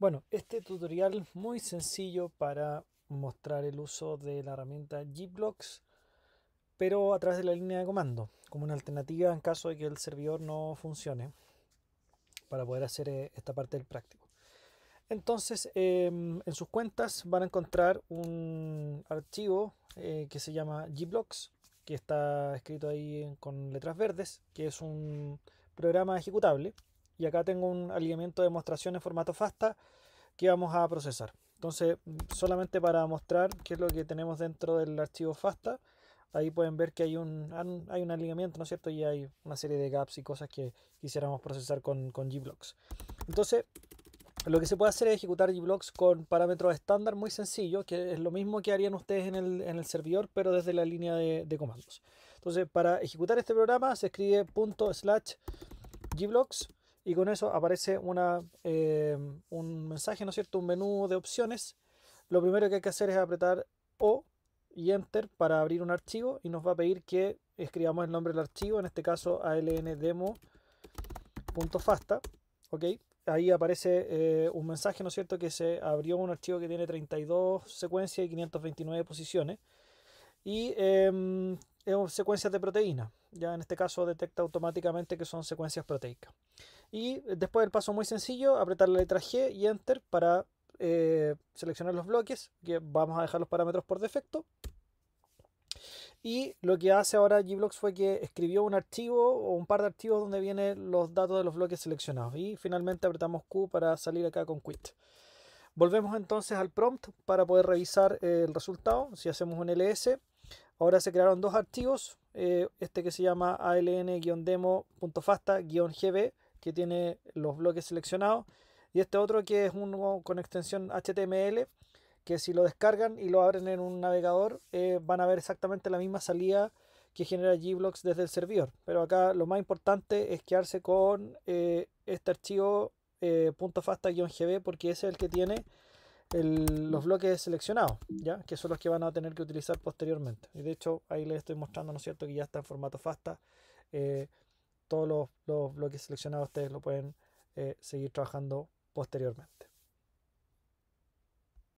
Bueno, este tutorial muy sencillo para mostrar el uso de la herramienta gblocks, pero a través de la línea de comando, como una alternativa en caso de que el servidor no funcione, para poder hacer eh, esta parte del práctico. Entonces, em, en sus cuentas van a encontrar un archivo eh, que se llama gblocks, que está escrito ahí con letras verdes, que es un programa ejecutable y acá tengo un alineamiento de demostración en formato FASTA que vamos a procesar. Entonces, solamente para mostrar qué es lo que tenemos dentro del archivo FASTA, ahí pueden ver que hay un, hay un alineamiento, ¿no es cierto? Y hay una serie de gaps y cosas que quisiéramos procesar con, con Entonces, lo que se puede hacer es ejecutar Gblocks con parámetros estándar muy sencillo, que es lo mismo que harían ustedes en el, servidor, pero desde la línea de, comandos. Entonces, para ejecutar este programa se escribe slash gblocks y con eso aparece una, eh, un mensaje, ¿no es cierto? Un menú de opciones. Lo primero que hay que hacer es apretar O y Enter para abrir un archivo y nos va a pedir que escribamos el nombre del archivo, en este caso alndemo.fasta, ¿ok? Ahí aparece eh, un mensaje, ¿no es cierto?, que se abrió un archivo que tiene 32 secuencias y 529 posiciones. Y eh, secuencias de proteína. Ya en este caso detecta automáticamente que son secuencias proteicas. Y después del paso muy sencillo, apretar la letra G y Enter para eh, seleccionar los bloques, que vamos a dejar los parámetros por defecto. Y lo que hace ahora Gblocks fue que escribió un archivo o un par de archivos donde vienen los datos de los bloques seleccionados. Y finalmente apretamos Q para salir acá con Quit. Volvemos entonces al prompt para poder revisar eh, el resultado. Si hacemos un ls, ahora se crearon dos archivos. Eh, este que se llama aln-demo.fasta-gb que tiene los bloques seleccionados. Y este otro que es uno con extensión HTML, que si lo descargan y lo abren en un navegador, eh, van a ver exactamente la misma salida que genera Gblocks desde el servidor. Pero acá lo más importante es quedarse con eh, este archivo eh, .fasta-gb porque ese es el que tiene los bloques seleccionados, ¿ya? que son los que van a tener que utilizar posteriormente. Y de hecho ahí les estoy mostrando, ¿no es cierto?, que ya está en formato FASTA todos los, bloques seleccionados ustedes lo pueden eh, seguir trabajando posteriormente.